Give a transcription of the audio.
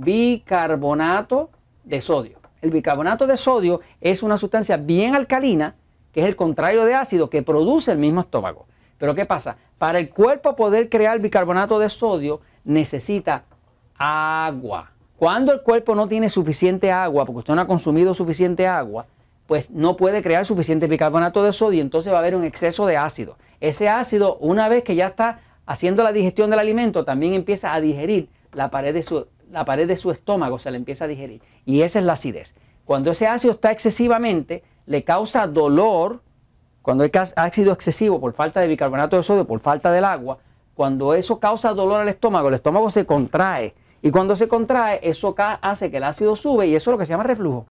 bicarbonato de sodio. El bicarbonato de sodio es una sustancia bien alcalina, que es el contrario de ácido, que produce el mismo estómago. Pero ¿qué pasa? Para el cuerpo poder crear bicarbonato de sodio necesita agua. Cuando el cuerpo no tiene suficiente agua, porque usted no ha consumido suficiente agua, pues no puede crear suficiente bicarbonato de sodio, entonces va a haber un exceso de ácido. Ese ácido, una vez que ya está haciendo la digestión del alimento, también empieza a digerir la pared de su la pared de su estómago, se le empieza a digerir. Y esa es la acidez. Cuando ese ácido está excesivamente, le causa dolor, cuando hay ácido excesivo por falta de bicarbonato de sodio, por falta del agua, cuando eso causa dolor al estómago, el estómago se contrae. Y cuando se contrae, eso hace que el ácido sube y eso es lo que se llama reflujo.